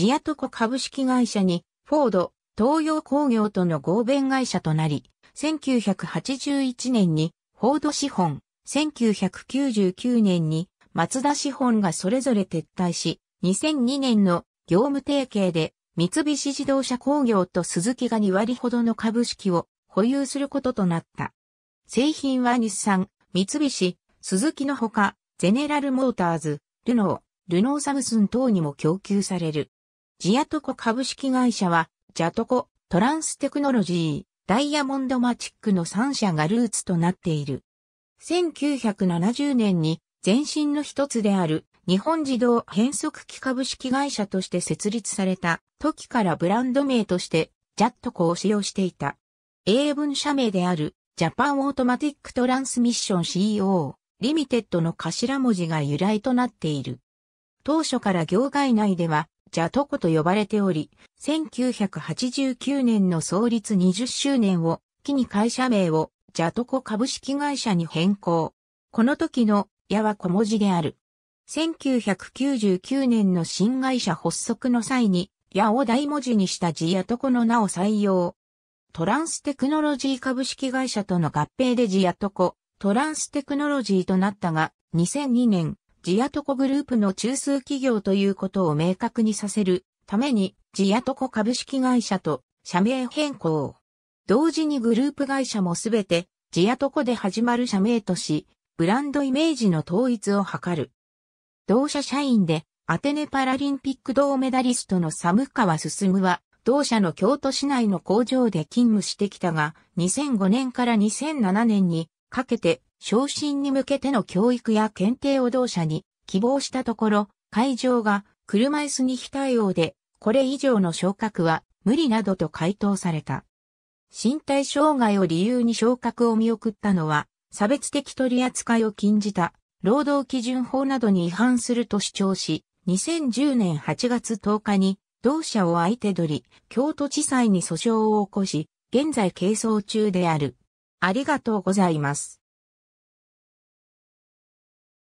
ジアトコ株式会社に、フォード、東洋工業との合弁会社となり、1981年に、フォード資本、1999年に、松田資本がそれぞれ撤退し、2002年の業務提携で、三菱自動車工業と鈴木が2割ほどの株式を保有することとなった。製品は日産、三菱、鈴木のほか、ゼネラルモーターズ、ルノー、ルノーサムスン等にも供給される。ジアトコ株式会社は、ジャトコ、トランステクノロジー、ダイヤモンドマチックの3社がルーツとなっている。1970年に前身の一つである日本自動変速機株式会社として設立された時からブランド名としてジャットコを使用していた。英文社名であるジャパンオートマティックトランスミッション CEO リミテッドの頭文字が由来となっている。当初から業界内ではジャトコと呼ばれており、1989年の創立20周年を機に会社名をジャトコ株式会社に変更。この時の矢は小文字である。1999年の新会社発足の際に、矢を大文字にしたジヤトコの名を採用。トランステクノロジー株式会社との合併でジヤトコ、トランステクノロジーとなったが、2002年、ジアトコグループの中枢企業ということを明確にさせるために、ジアトコ株式会社と社名変更。同時にグループ会社もすべて、ジアトコで始まる社名とし、ブランドイメージの統一を図る。同社社員で、アテネパラリンピック銅メダリストの寒川進は、同社の京都市内の工場で勤務してきたが、2005年から2007年にかけて昇進に向けての教育や検定を同社に希望したところ、会場が車椅子に非対応で、これ以上の昇格は無理などと回答された。身体障害を理由に昇格を見送ったのは、差別的取り扱いを禁じた労働基準法などに違反すると主張し、2010年8月10日に同社を相手取り、京都地裁に訴訟を起こし、現在係争中である。ありがとうございます。